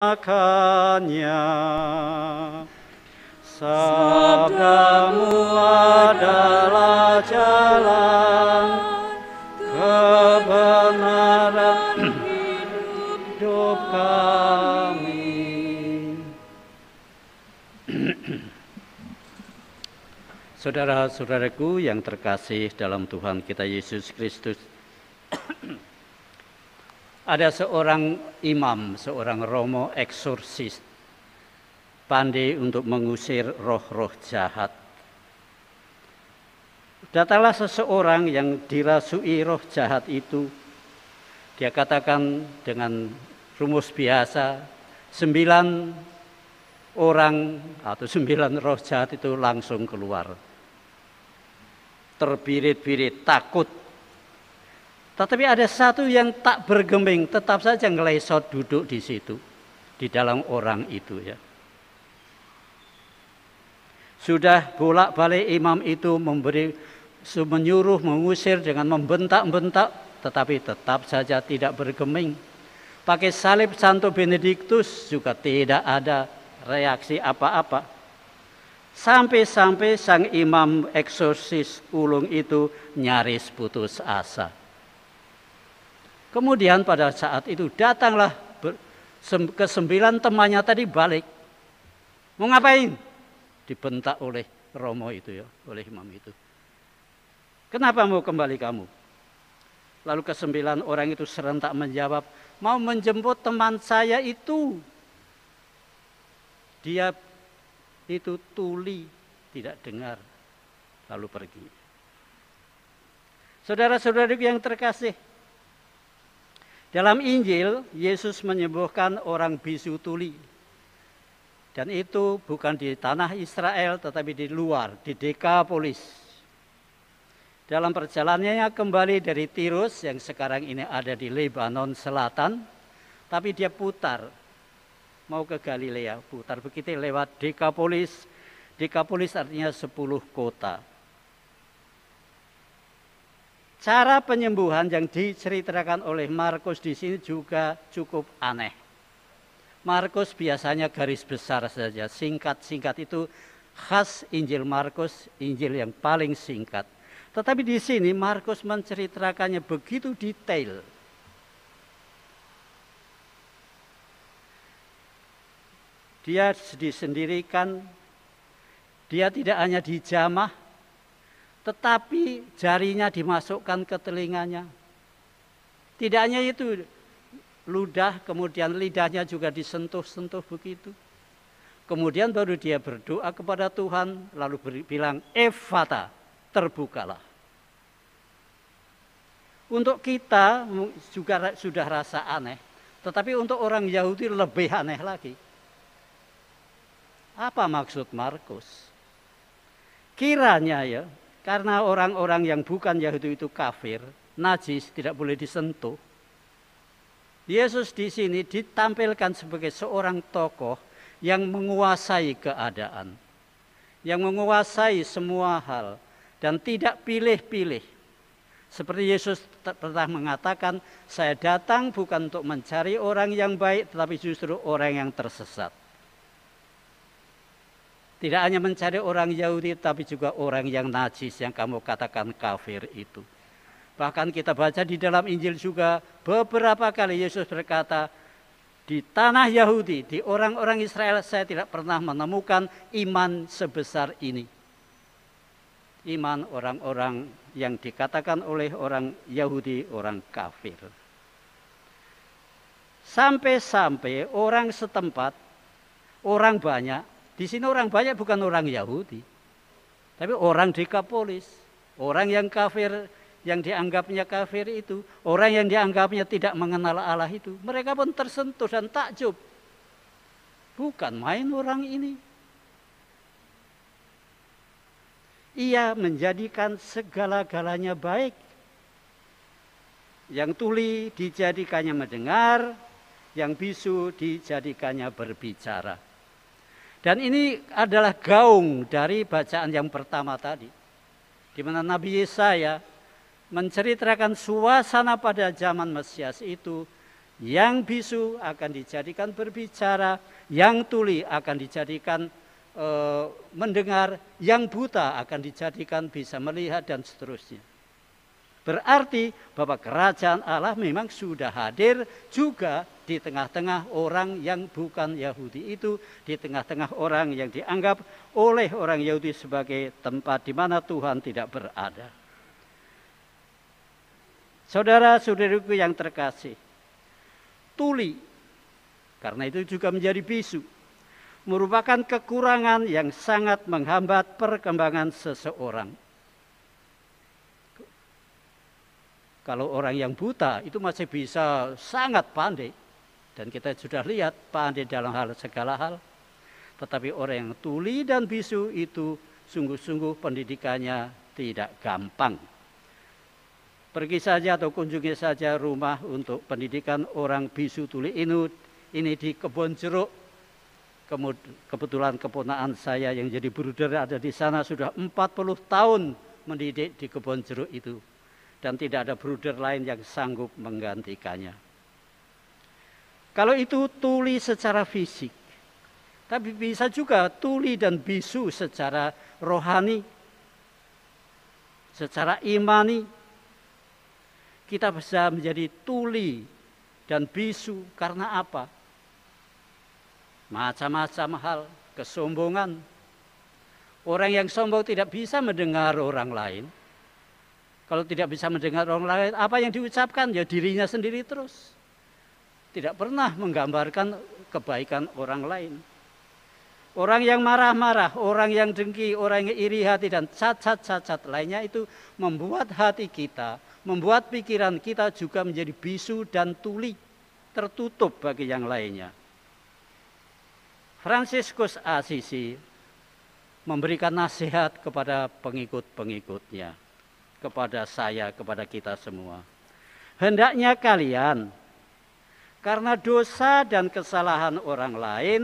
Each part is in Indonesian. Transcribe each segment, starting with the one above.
makanya sabdamu adalah jalan kebenaran hidup kami Saudara-saudaraku yang terkasih dalam Tuhan kita Yesus Kristus ada seorang imam, seorang romo eksorsis, pandai untuk mengusir roh-roh jahat. Datanglah seseorang yang dirasui roh jahat itu. Dia katakan dengan rumus biasa, sembilan orang atau sembilan roh jahat itu langsung keluar. Terbirit-birit, takut tetapi ada satu yang tak bergeming, tetap saja ngelesot duduk di situ, di dalam orang itu ya. Sudah bolak-balik imam itu memberi menyuruh mengusir dengan membentak-bentak, tetapi tetap saja tidak bergeming. Pakai salib Santo Benediktus juga tidak ada reaksi apa-apa. Sampai-sampai sang imam eksorsis ulung itu nyaris putus asa. Kemudian pada saat itu datanglah ke sembilan temannya tadi balik. Mau ngapain? Dibentak oleh Romo itu ya, oleh imam itu. Kenapa mau kembali kamu? Lalu kesembilan orang itu serentak menjawab, mau menjemput teman saya itu. Dia itu tuli, tidak dengar, lalu pergi. Saudara-saudari yang terkasih, dalam Injil, Yesus menyembuhkan orang bisu tuli. Dan itu bukan di tanah Israel, tetapi di luar, di Dekapolis. Dalam perjalanannya kembali dari Tirus yang sekarang ini ada di Lebanon Selatan, tapi dia putar mau ke Galilea, putar begitu lewat Dekapolis. Dekapolis artinya sepuluh kota. Cara penyembuhan yang diceritakan oleh Markus di sini juga cukup aneh. Markus biasanya garis besar saja, singkat-singkat itu khas Injil Markus, Injil yang paling singkat. Tetapi di sini Markus menceritakannya begitu detail. Dia disendirikan, dia tidak hanya dijamah, tetapi jarinya dimasukkan ke telinganya. Tidak hanya itu, ludah kemudian lidahnya juga disentuh-sentuh begitu. Kemudian baru dia berdoa kepada Tuhan lalu bilang Evata eh, terbukalah. Untuk kita juga sudah rasa aneh, tetapi untuk orang Yahudi lebih aneh lagi. Apa maksud Markus? Kiranya ya karena orang-orang yang bukan Yahudi itu kafir, najis, tidak boleh disentuh. Yesus di sini ditampilkan sebagai seorang tokoh yang menguasai keadaan, yang menguasai semua hal dan tidak pilih-pilih. Seperti Yesus pernah mengatakan, "Saya datang bukan untuk mencari orang yang baik, tetapi justru orang yang tersesat." Tidak hanya mencari orang Yahudi, tapi juga orang yang najis yang kamu katakan kafir itu. Bahkan kita baca di dalam Injil juga beberapa kali Yesus berkata, di tanah Yahudi, di orang-orang Israel saya tidak pernah menemukan iman sebesar ini. Iman orang-orang yang dikatakan oleh orang Yahudi, orang kafir. Sampai-sampai orang setempat, orang banyak di sini orang banyak bukan orang Yahudi. Tapi orang dekapolis. Orang yang kafir, yang dianggapnya kafir itu. Orang yang dianggapnya tidak mengenal Allah itu. Mereka pun tersentuh dan takjub. Bukan main orang ini. Ia menjadikan segala-galanya baik. Yang tuli dijadikannya mendengar, yang bisu dijadikannya berbicara. Dan ini adalah gaung dari bacaan yang pertama tadi. Di mana Nabi Yesaya menceritakan suasana pada zaman Mesias itu yang bisu akan dijadikan berbicara, yang tuli akan dijadikan e, mendengar, yang buta akan dijadikan bisa melihat dan seterusnya. Berarti bahwa kerajaan Allah memang sudah hadir juga di tengah-tengah orang yang bukan Yahudi itu, di tengah-tengah orang yang dianggap oleh orang Yahudi sebagai tempat di mana Tuhan tidak berada. Saudara-saudariku yang terkasih, tuli karena itu juga menjadi bisu merupakan kekurangan yang sangat menghambat perkembangan seseorang. Kalau orang yang buta itu masih bisa sangat pandai. Dan kita sudah lihat pandai dalam hal segala hal. Tetapi orang yang tuli dan bisu itu sungguh-sungguh pendidikannya tidak gampang. Pergi saja atau kunjungi saja rumah untuk pendidikan orang bisu tuli ini, ini di kebun jeruk. Kebetulan keponaan saya yang jadi bruder ada di sana sudah 40 tahun mendidik di kebun jeruk itu dan tidak ada bruder lain yang sanggup menggantikannya. Kalau itu tuli secara fisik, tapi bisa juga tuli dan bisu secara rohani, secara imani. Kita bisa menjadi tuli dan bisu karena apa? Macam-macam hal, kesombongan. Orang yang sombong tidak bisa mendengar orang lain, kalau tidak bisa mendengar orang lain, apa yang diucapkan ya dirinya sendiri terus. Tidak pernah menggambarkan kebaikan orang lain. Orang yang marah-marah, orang yang dengki, orang yang iri hati dan cacat-cacat lainnya itu membuat hati kita, membuat pikiran kita juga menjadi bisu dan tuli, tertutup bagi yang lainnya. Franciscus Assisi memberikan nasihat kepada pengikut-pengikutnya kepada saya, kepada kita semua. Hendaknya kalian, karena dosa dan kesalahan orang lain,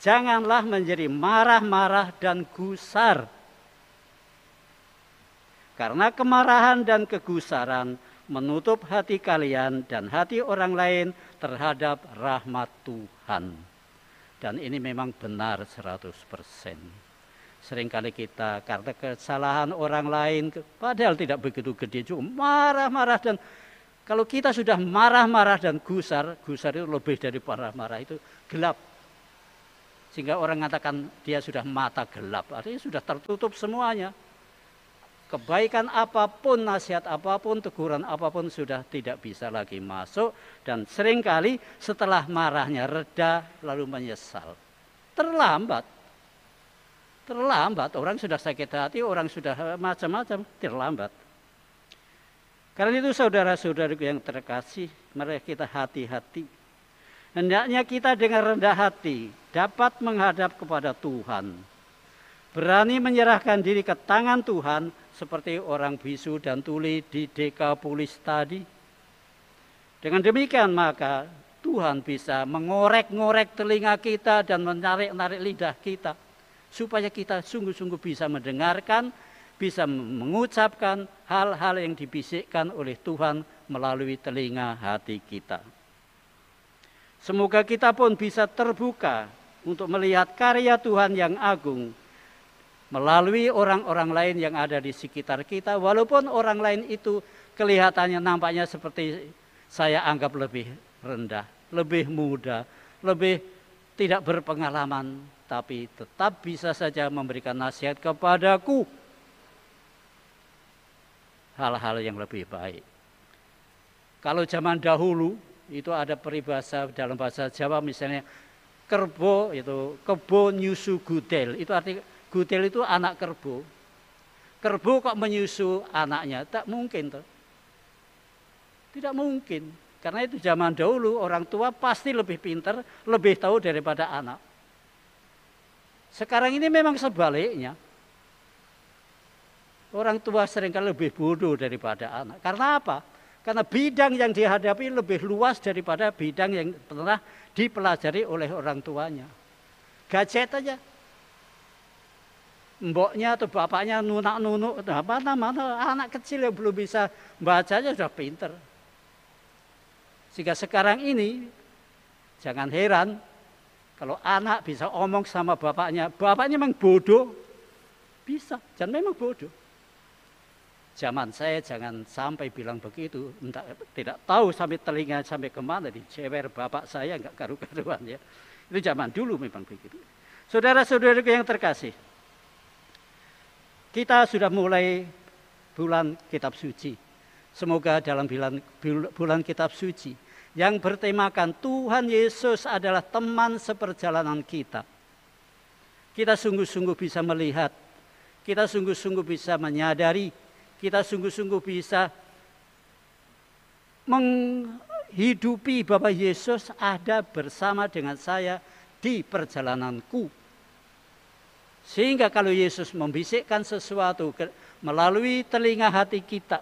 janganlah menjadi marah-marah dan gusar. Karena kemarahan dan kegusaran menutup hati kalian dan hati orang lain terhadap rahmat Tuhan. Dan ini memang benar 100% seringkali kita karena kesalahan orang lain padahal tidak begitu gede juga marah-marah dan kalau kita sudah marah-marah dan gusar, gusar itu lebih dari marah-marah itu gelap. Sehingga orang mengatakan dia sudah mata gelap, artinya sudah tertutup semuanya. Kebaikan apapun, nasihat apapun, teguran apapun sudah tidak bisa lagi masuk dan seringkali setelah marahnya reda lalu menyesal. Terlambat terlambat. Orang sudah sakit hati, orang sudah eh, macam-macam, terlambat. Karena itu saudara-saudaraku yang terkasih, mari kita hati-hati. Hendaknya kita dengan rendah hati dapat menghadap kepada Tuhan. Berani menyerahkan diri ke tangan Tuhan seperti orang bisu dan tuli di Dekapolis tadi. Dengan demikian maka Tuhan bisa mengorek-ngorek telinga kita dan menarik-narik lidah kita supaya kita sungguh-sungguh bisa mendengarkan, bisa mengucapkan hal-hal yang dibisikkan oleh Tuhan melalui telinga hati kita. Semoga kita pun bisa terbuka untuk melihat karya Tuhan yang agung melalui orang-orang lain yang ada di sekitar kita, walaupun orang lain itu kelihatannya nampaknya seperti saya anggap lebih rendah, lebih muda, lebih tidak berpengalaman, tapi tetap bisa saja memberikan nasihat kepadaku hal-hal yang lebih baik. Kalau zaman dahulu itu ada peribahasa dalam bahasa Jawa misalnya kerbo itu kebo nyusu gudel itu arti gudel itu anak kerbo. Kerbo kok menyusu anaknya tak mungkin tuh. Tidak mungkin karena itu zaman dahulu orang tua pasti lebih pintar, lebih tahu daripada anak. Sekarang ini memang sebaliknya. Orang tua seringkali lebih bodoh daripada anak. Karena apa? Karena bidang yang dihadapi lebih luas daripada bidang yang pernah dipelajari oleh orang tuanya. Gadget aja. Mboknya atau bapaknya nunak-nunuk, mana-mana anak kecil yang belum bisa bacanya sudah pinter. Sehingga sekarang ini, jangan heran kalau anak bisa omong sama bapaknya, bapaknya memang bodoh, bisa, dan memang bodoh. Zaman saya jangan sampai bilang begitu, entah, tidak tahu sampai telinga sampai kemana cewek bapak saya enggak karu-karuan ya. Itu zaman dulu memang begitu. Saudara-saudaraku yang terkasih, kita sudah mulai bulan kitab suci. Semoga dalam bulan, bulan kitab suci yang bertemakan Tuhan Yesus adalah teman seperjalanan kita. Kita sungguh-sungguh bisa melihat, kita sungguh-sungguh bisa menyadari, kita sungguh-sungguh bisa menghidupi Bapak Yesus ada bersama dengan saya di perjalananku. Sehingga kalau Yesus membisikkan sesuatu melalui telinga hati kita,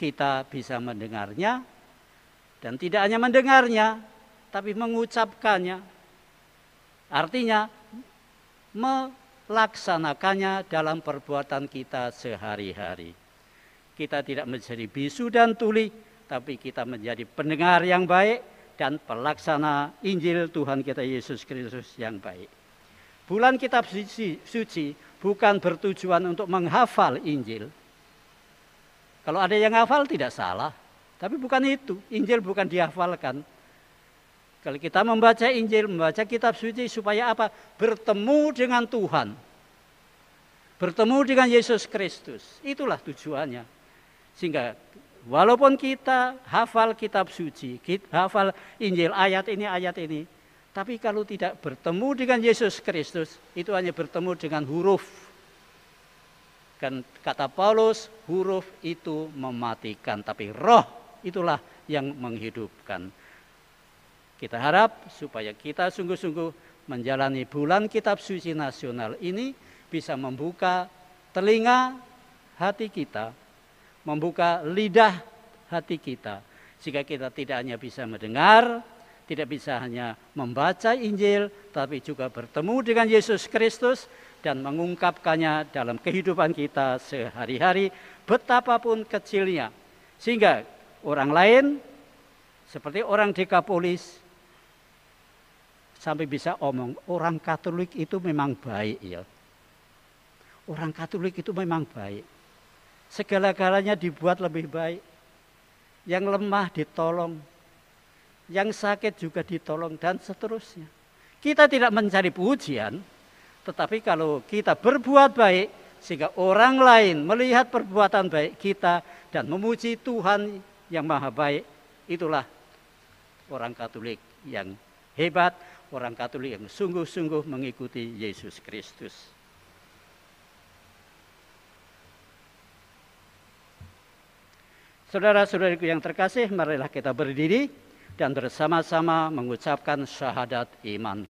kita bisa mendengarnya dan tidak hanya mendengarnya tapi mengucapkannya. Artinya melaksanakannya dalam perbuatan kita sehari-hari. Kita tidak menjadi bisu dan tuli, tapi kita menjadi pendengar yang baik dan pelaksana Injil Tuhan kita Yesus Kristus yang baik. Bulan Kitab Suci, suci bukan bertujuan untuk menghafal Injil, kalau ada yang hafal tidak salah, tapi bukan itu. Injil bukan dihafalkan. Kalau kita membaca Injil, membaca kitab suci supaya apa? Bertemu dengan Tuhan. Bertemu dengan Yesus Kristus. Itulah tujuannya. Sehingga walaupun kita hafal kitab suci, kita hafal Injil ayat ini ayat ini, tapi kalau tidak bertemu dengan Yesus Kristus, itu hanya bertemu dengan huruf Kan kata Paulus, huruf itu mematikan, tapi roh itulah yang menghidupkan. Kita harap supaya kita sungguh-sungguh menjalani bulan kitab suci nasional ini bisa membuka telinga hati kita, membuka lidah hati kita, Jika kita tidak hanya bisa mendengar, tidak bisa hanya membaca Injil, tapi juga bertemu dengan Yesus Kristus, dan mengungkapkannya dalam kehidupan kita sehari-hari betapapun kecilnya. Sehingga orang lain seperti orang dekapolis sampai bisa omong orang Katolik itu memang baik ya. Orang Katolik itu memang baik. Segala-galanya dibuat lebih baik. Yang lemah ditolong, yang sakit juga ditolong dan seterusnya. Kita tidak mencari pujian, tetapi kalau kita berbuat baik, sehingga orang lain melihat perbuatan baik kita dan memuji Tuhan yang maha baik, itulah orang Katolik yang hebat, orang Katolik yang sungguh-sungguh mengikuti Yesus Kristus. Saudara-saudariku yang terkasih, marilah kita berdiri dan bersama-sama mengucapkan syahadat iman.